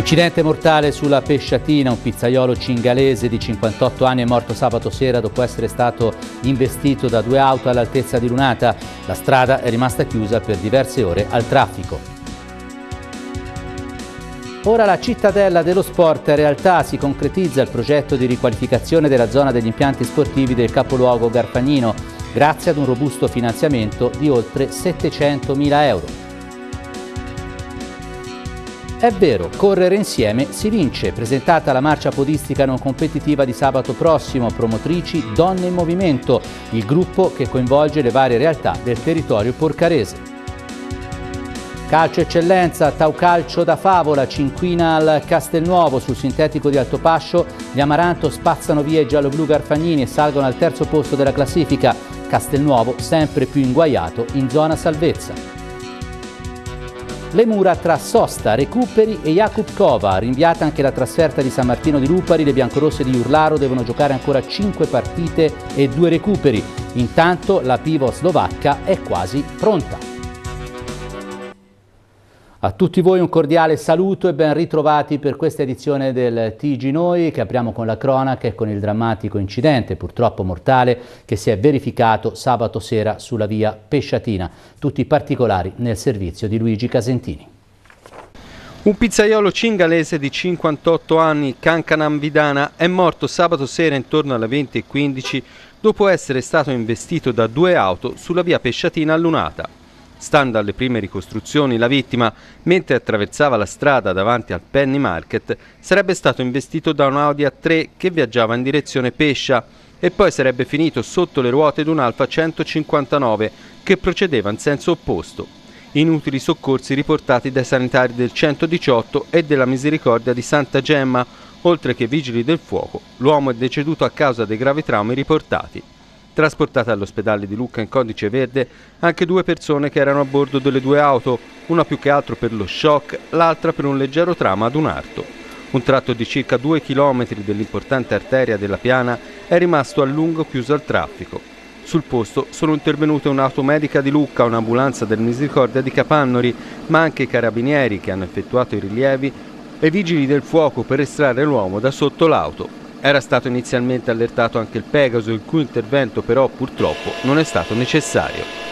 Incidente mortale sulla Pesciatina, un pizzaiolo cingalese di 58 anni è morto sabato sera dopo essere stato investito da due auto all'altezza di Lunata. La strada è rimasta chiusa per diverse ore al traffico. Ora la cittadella dello sport in realtà si concretizza il progetto di riqualificazione della zona degli impianti sportivi del capoluogo Garfagnino grazie ad un robusto finanziamento di oltre 700.000 euro. È vero, correre insieme si vince. Presentata la marcia podistica non competitiva di sabato prossimo, promotrici Donne in Movimento, il gruppo che coinvolge le varie realtà del territorio porcarese. Calcio eccellenza, Tau Calcio da Favola, Cinquina al Castelnuovo sul sintetico di Altopascio, gli Amaranto spazzano via i giallo-blu Garfagnini e salgono al terzo posto della classifica, Castelnuovo sempre più inguaiato in zona salvezza. Le mura tra sosta, recuperi e Jakub Kova. Rinviata anche la trasferta di San Martino di Lupari, le biancorosse di Urlaro devono giocare ancora 5 partite e 2 recuperi. Intanto la pivo slovacca è quasi pronta. A tutti voi un cordiale saluto e ben ritrovati per questa edizione del TG Noi che apriamo con la cronaca e con il drammatico incidente, purtroppo mortale, che si è verificato sabato sera sulla via Pesciatina. Tutti i particolari nel servizio di Luigi Casentini. Un pizzaiolo cingalese di 58 anni, Cancanam Vidana, è morto sabato sera intorno alle 20.15 dopo essere stato investito da due auto sulla via Pesciatina allunata. Stando alle prime ricostruzioni, la vittima, mentre attraversava la strada davanti al Penny Market, sarebbe stato investito da un Audi A3 che viaggiava in direzione Pescia e poi sarebbe finito sotto le ruote di un Alfa 159 che procedeva in senso opposto. Inutili soccorsi riportati dai sanitari del 118 e della Misericordia di Santa Gemma, oltre che vigili del fuoco. L'uomo è deceduto a causa dei gravi traumi riportati. Trasportate all'ospedale di Lucca in codice verde anche due persone che erano a bordo delle due auto, una più che altro per lo shock, l'altra per un leggero trama ad un arto. Un tratto di circa 2 km dell'importante arteria della Piana è rimasto a lungo chiuso al traffico. Sul posto sono intervenute un'auto medica di Lucca, un'ambulanza del Misericordia di Capannori, ma anche i carabinieri che hanno effettuato i rilievi e i vigili del fuoco per estrarre l'uomo da sotto l'auto. Era stato inizialmente allertato anche il Pegaso, il cui intervento però purtroppo non è stato necessario.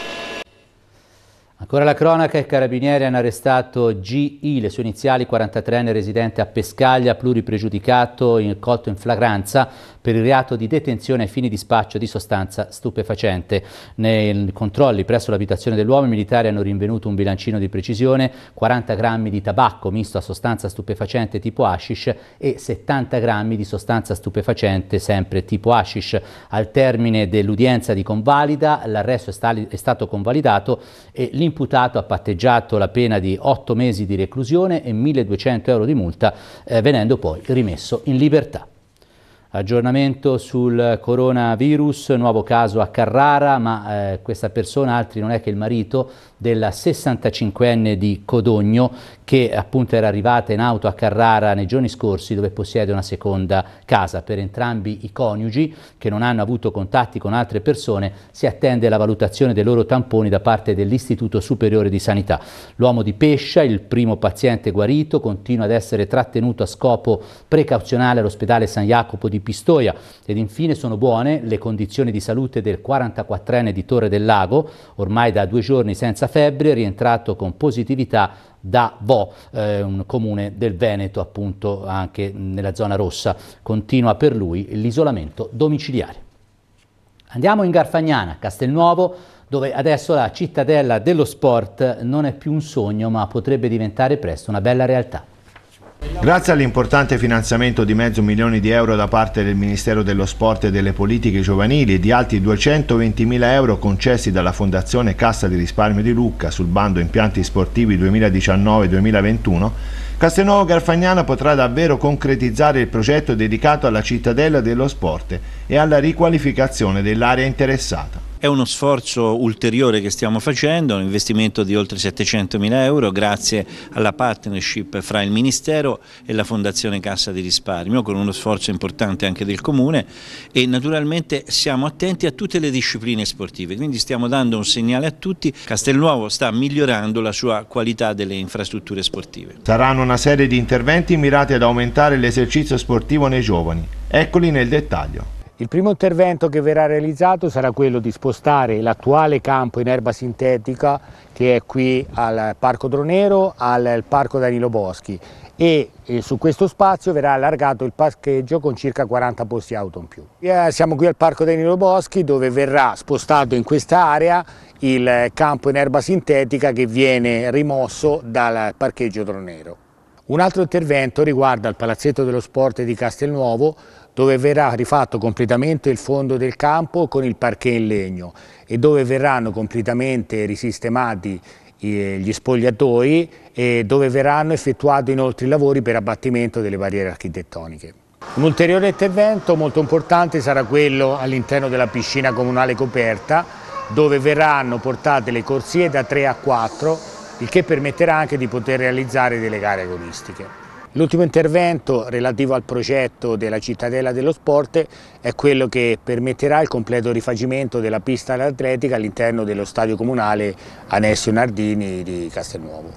Ancora la cronaca, i carabinieri hanno arrestato G.I., le sue iniziali, 43enne residente a Pescaglia, pluripregiudicato, in, colto in flagranza per il reato di detenzione ai fini di spaccio di sostanza stupefacente. Nei controlli presso l'abitazione dell'uomo i militari hanno rinvenuto un bilancino di precisione, 40 grammi di tabacco misto a sostanza stupefacente tipo hashish e 70 grammi di sostanza stupefacente sempre tipo hashish. Al termine dell'udienza di convalida l'arresto è, stato convalidato e l'importanza l'imputato ha patteggiato la pena di 8 mesi di reclusione e 1.200 euro di multa, eh, venendo poi rimesso in libertà. Aggiornamento sul coronavirus, nuovo caso a Carrara, ma eh, questa persona, altri non è che il marito della 65enne di Codogno che appunto era arrivata in auto a Carrara nei giorni scorsi dove possiede una seconda casa. Per entrambi i coniugi che non hanno avuto contatti con altre persone si attende la valutazione dei loro tamponi da parte dell'Istituto Superiore di Sanità. L'uomo di Pescia, il primo paziente guarito, continua ad essere trattenuto a scopo precauzionale all'ospedale San Jacopo di Pistoia ed infine sono buone le condizioni di salute del 44enne di Torre del Lago, ormai da due giorni senza febbre, rientrato con positività da Vo, eh, un comune del Veneto appunto anche nella zona rossa. Continua per lui l'isolamento domiciliare. Andiamo in Garfagnana, Castelnuovo, dove adesso la cittadella dello sport non è più un sogno ma potrebbe diventare presto una bella realtà. Grazie all'importante finanziamento di mezzo milione di euro da parte del Ministero dello Sport e delle Politiche Giovanili e di altri 220 mila euro concessi dalla Fondazione Cassa di Risparmio di Lucca sul bando Impianti Sportivi 2019-2021, Castelnuovo Garfagnana potrà davvero concretizzare il progetto dedicato alla cittadella dello sport e alla riqualificazione dell'area interessata. È uno sforzo ulteriore che stiamo facendo, un investimento di oltre 700 mila euro grazie alla partnership fra il Ministero e la Fondazione Cassa di Risparmio con uno sforzo importante anche del Comune e naturalmente siamo attenti a tutte le discipline sportive, quindi stiamo dando un segnale a tutti. Castelnuovo sta migliorando la sua qualità delle infrastrutture sportive. Saranno una serie di interventi mirati ad aumentare l'esercizio sportivo nei giovani. Eccoli nel dettaglio. Il primo intervento che verrà realizzato sarà quello di spostare l'attuale campo in erba sintetica che è qui al Parco Dronero, al Parco Danilo Boschi e eh, su questo spazio verrà allargato il parcheggio con circa 40 posti auto in più. Eh, siamo qui al Parco Danilo Boschi dove verrà spostato in questa area il campo in erba sintetica che viene rimosso dal parcheggio Dronero. Un altro intervento riguarda il Palazzetto dello Sport di Castelnuovo dove verrà rifatto completamente il fondo del campo con il parquet in legno e dove verranno completamente risistemati eh, gli spogliatoi e dove verranno effettuati inoltre i lavori per abbattimento delle barriere architettoniche. Un ulteriore intervento molto importante sarà quello all'interno della piscina comunale coperta dove verranno portate le corsie da 3 a 4 il che permetterà anche di poter realizzare delle gare agonistiche. L'ultimo intervento relativo al progetto della cittadella dello sport è quello che permetterà il completo rifacimento della pista atletica all'interno dello stadio comunale Anessio Nardini di Castelnuovo.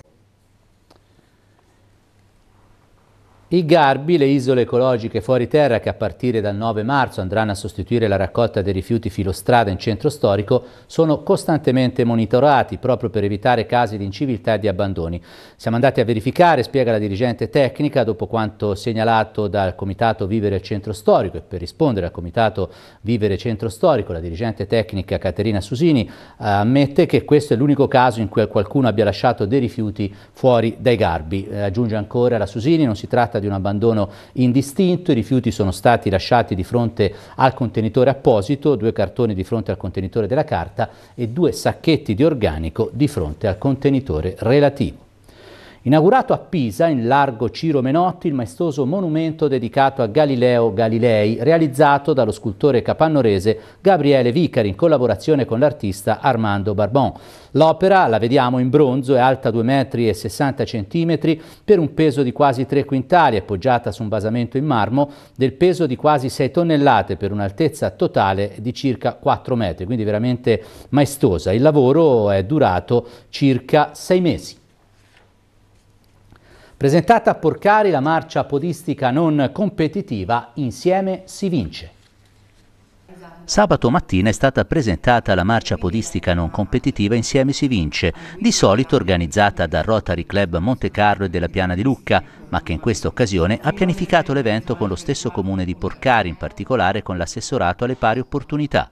I Garbi, le isole ecologiche fuori terra che a partire dal 9 marzo andranno a sostituire la raccolta dei rifiuti filostrada in centro storico, sono costantemente monitorati proprio per evitare casi di inciviltà e di abbandoni. Siamo andati a verificare, spiega la dirigente tecnica, dopo quanto segnalato dal Comitato Vivere Centro Storico e per rispondere al Comitato Vivere Centro Storico, la dirigente tecnica Caterina Susini eh, ammette che questo è l'unico caso in cui qualcuno abbia lasciato dei rifiuti fuori dai Garbi. Eh, aggiunge ancora la Susini, non si tratta di un abbandono indistinto, i rifiuti sono stati lasciati di fronte al contenitore apposito, due cartoni di fronte al contenitore della carta e due sacchetti di organico di fronte al contenitore relativo. Inaugurato a Pisa, in largo Ciro Menotti, il maestoso monumento dedicato a Galileo Galilei, realizzato dallo scultore capannorese Gabriele Vicari in collaborazione con l'artista Armando Barbon. L'opera, la vediamo in bronzo, è alta 2,60 m per un peso di quasi 3 quintali e poggiata su un basamento in marmo del peso di quasi 6 tonnellate per un'altezza totale di circa 4 metri, quindi veramente maestosa. Il lavoro è durato circa 6 mesi. Presentata a Porcari la marcia podistica non competitiva Insieme si vince. Sabato mattina è stata presentata la marcia podistica non competitiva Insieme si vince, di solito organizzata dal Rotary Club Monte Carlo e della Piana di Lucca, ma che in questa occasione ha pianificato l'evento con lo stesso comune di Porcari, in particolare con l'assessorato alle pari opportunità.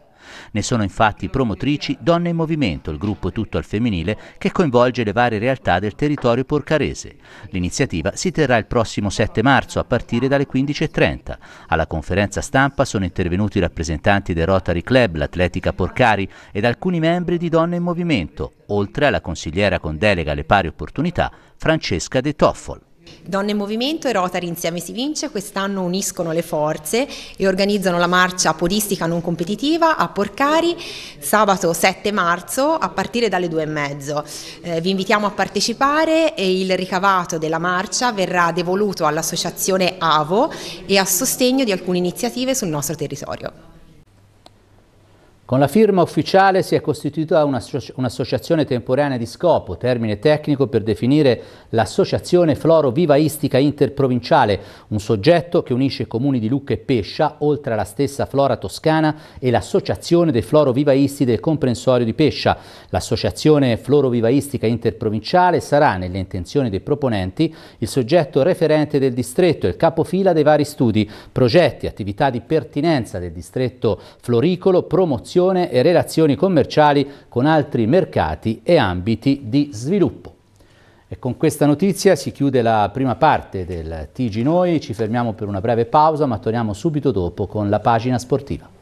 Ne sono infatti promotrici Donne in Movimento, il gruppo tutto al femminile che coinvolge le varie realtà del territorio porcarese. L'iniziativa si terrà il prossimo 7 marzo a partire dalle 15.30. Alla conferenza stampa sono intervenuti i rappresentanti del Rotary Club, l'Atletica Porcari ed alcuni membri di Donne in Movimento, oltre alla consigliera con delega alle pari opportunità Francesca De Toffol. Donne in Movimento e Rotary Insieme si vince quest'anno uniscono le forze e organizzano la marcia podistica non competitiva a Porcari sabato 7 marzo a partire dalle due e mezzo. Eh, vi invitiamo a partecipare e il ricavato della marcia verrà devoluto all'associazione AVO e a sostegno di alcune iniziative sul nostro territorio. Con la firma ufficiale si è costituita un'associazione temporanea di scopo, termine tecnico per definire l'Associazione Floro Vivaistica Interprovinciale, un soggetto che unisce i comuni di Lucca e Pescia, oltre alla stessa Flora Toscana e l'Associazione dei Floro Vivaisti del Comprensorio di Pescia. L'Associazione Floro Vivaistica Interprovinciale sarà, nelle intenzioni dei proponenti, il soggetto referente del distretto e il capofila dei vari studi, progetti, attività di pertinenza del distretto floricolo, promozione cooperazione e relazioni commerciali con altri mercati e ambiti di sviluppo. E con questa notizia si chiude la prima parte del TG Noi, ci fermiamo per una breve pausa ma torniamo subito dopo con la pagina sportiva.